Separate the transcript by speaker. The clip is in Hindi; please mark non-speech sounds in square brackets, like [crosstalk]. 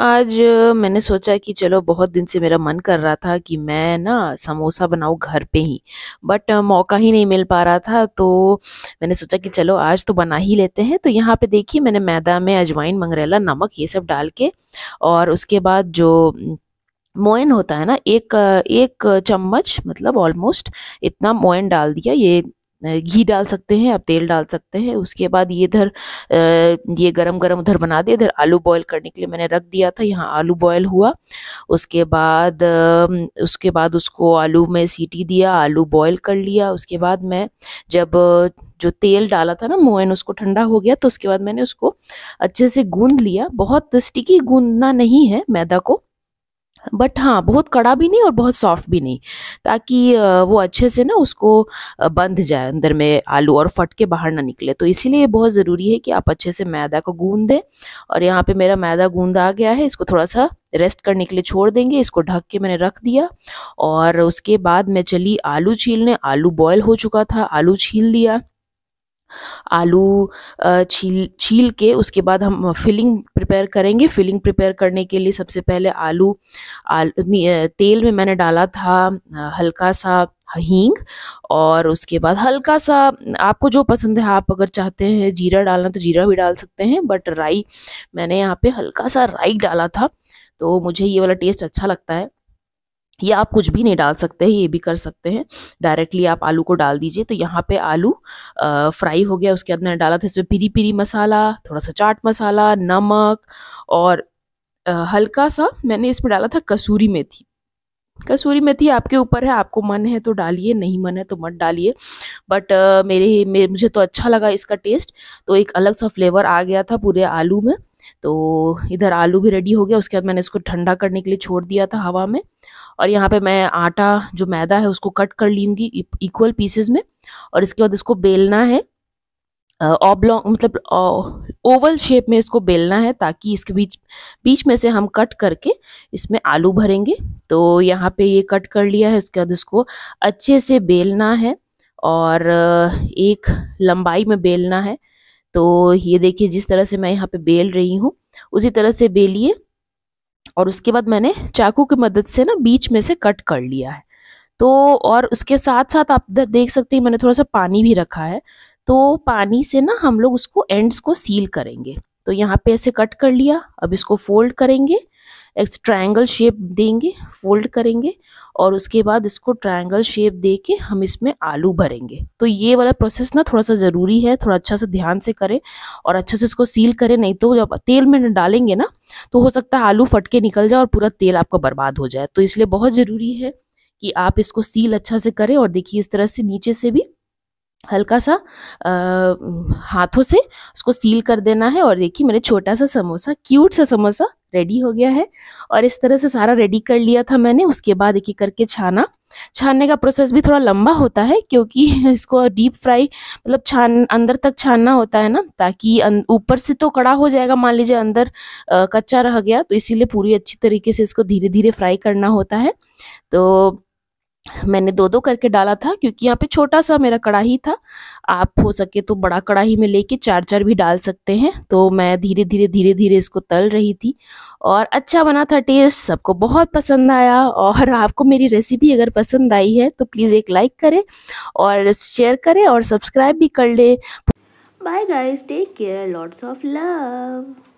Speaker 1: आज मैंने सोचा कि चलो बहुत दिन से मेरा मन कर रहा था कि मैं ना समोसा बनाऊँ घर पे ही बट मौका ही नहीं मिल पा रहा था तो मैंने सोचा कि चलो आज तो बना ही लेते हैं तो यहाँ पे देखिए मैंने मैदा में अजवाइन मंगरेला नमक ये सब डाल के और उसके बाद जो मोइन होता है ना एक एक चम्मच मतलब ऑलमोस्ट इतना मोइन डाल दिया ये घी डाल सकते हैं आप तेल डाल सकते हैं उसके बाद ये इधर ये गरम गरम उधर बना दे इधर आलू बॉईल करने के लिए मैंने रख दिया था यहाँ आलू बॉईल हुआ उसके बाद उसके बाद उसको आलू में सीटी दिया आलू बॉईल कर लिया उसके बाद मैं जब जो तेल डाला था ना मोइन उसको ठंडा हो गया तो उसके बाद मैंने उसको अच्छे से गूंद लिया बहुत स्टिकी गूंदना नहीं है मैदा को बट हाँ बहुत कड़ा भी नहीं और बहुत सॉफ्ट भी नहीं ताकि वो अच्छे से ना उसको बंध जाए अंदर में आलू और फट के बाहर ना निकले तो इसीलिए बहुत ज़रूरी है कि आप अच्छे से मैदा को गूंद दें और यहाँ पे मेरा मैदा गूंद आ गया है इसको थोड़ा सा रेस्ट करने के लिए छोड़ देंगे इसको ढक के मैंने रख दिया और उसके बाद मैं चली आलू छीलने आलू बॉयल हो चुका था आलू छील दिया आलू छील छील के उसके बाद हम फिलिंग प्रिपेयर करेंगे फिलिंग प्रिपेयर करने के लिए सबसे पहले आलू आल, तेल में मैंने डाला था हल्का सा हींग और उसके बाद हल्का सा आपको जो पसंद है आप अगर चाहते हैं जीरा डालना तो जीरा भी डाल सकते हैं बट राई मैंने यहाँ पे हल्का सा राई डाला था तो मुझे ये वाला टेस्ट अच्छा लगता है या आप कुछ भी नहीं डाल सकते हैं ये भी कर सकते हैं डायरेक्टली आप आलू को डाल दीजिए तो यहाँ पे आलू आ, फ्राई हो गया उसके बाद मैंने डाला था इसमें पीरी पीरी मसाला थोड़ा सा चाट मसाला नमक और आ, हल्का सा मैंने इसमें डाला था कसूरी मेथी कसूरी मेथी आपके ऊपर है आपको मन है तो डालिए नहीं मन है तो मत डालिए बट मेरे, मेरे मुझे तो अच्छा लगा इसका टेस्ट तो एक अलग सा फ्लेवर आ गया था पूरे आलू में तो इधर आलू भी रेडी हो गया उसके बाद मैंने इसको ठंडा करने के लिए छोड़ दिया था हवा में और यहाँ पे मैं आटा जो मैदा है उसको कट कर लूँगी इक्वल e, पीसेज में और इसके बाद इसको बेलना है ऑबलॉन्ग मतलब ओवल शेप में इसको बेलना है ताकि इसके बीच बीच में से हम कट करके इसमें आलू भरेंगे तो यहाँ पे ये कट कर लिया है इसके बाद इसको अच्छे से बेलना है और एक लंबाई में बेलना है तो ये देखिए जिस तरह से मैं यहाँ पे बेल रही हूँ उसी तरह से बेलिए और उसके बाद मैंने चाकू की मदद से ना बीच में से कट कर लिया है तो और उसके साथ साथ आप देख सकते हैं मैंने थोड़ा सा पानी भी रखा है तो पानी से ना हम लोग उसको एंड्स को सील करेंगे तो यहाँ पे ऐसे कट कर लिया अब इसको फोल्ड करेंगे एक ट्राइंगल शेप देंगे फोल्ड करेंगे और उसके बाद इसको ट्राइंगल शेप दे के हम इसमें आलू भरेंगे तो ये वाला प्रोसेस ना थोड़ा सा ज़रूरी है थोड़ा अच्छा से ध्यान से करें और अच्छे से इसको सील करें नहीं तो जब तेल में डालेंगे ना तो हो सकता है आलू फट के निकल जाए और पूरा तेल आपका बर्बाद हो जाए तो इसलिए बहुत ज़रूरी है कि आप इसको सील अच्छा से करें और देखिए इस तरह से नीचे से भी हल्का सा आ, हाथों से उसको सील कर देना है और देखिए मेरे छोटा सा समोसा क्यूट सा समोसा रेडी हो गया है और इस तरह से सारा रेडी कर लिया था मैंने उसके बाद एक एक करके छाना छानने का प्रोसेस भी थोड़ा लंबा होता है क्योंकि [laughs] इसको डीप फ्राई मतलब छान अंदर तक छानना होता है ना ताकि अं, ऊपर से तो कड़ा हो जाएगा मान लीजिए अंदर आ, कच्चा रह गया तो इसीलिए पूरी अच्छी तरीके से इसको धीरे धीरे फ्राई करना होता है तो मैंने दो दो करके डाला था क्योंकि यहाँ पे छोटा सा मेरा कढ़ाही था आप हो सके तो बड़ा कढ़ाही में लेके चार चार भी डाल सकते हैं तो मैं धीरे धीरे धीरे धीरे इसको तल रही थी और अच्छा बना था टेस्ट सबको बहुत पसंद आया और आपको मेरी रेसिपी अगर पसंद आई है तो प्लीज़ एक लाइक करें और शेयर करें और सब्सक्राइब भी कर ले bye guys take care lots of love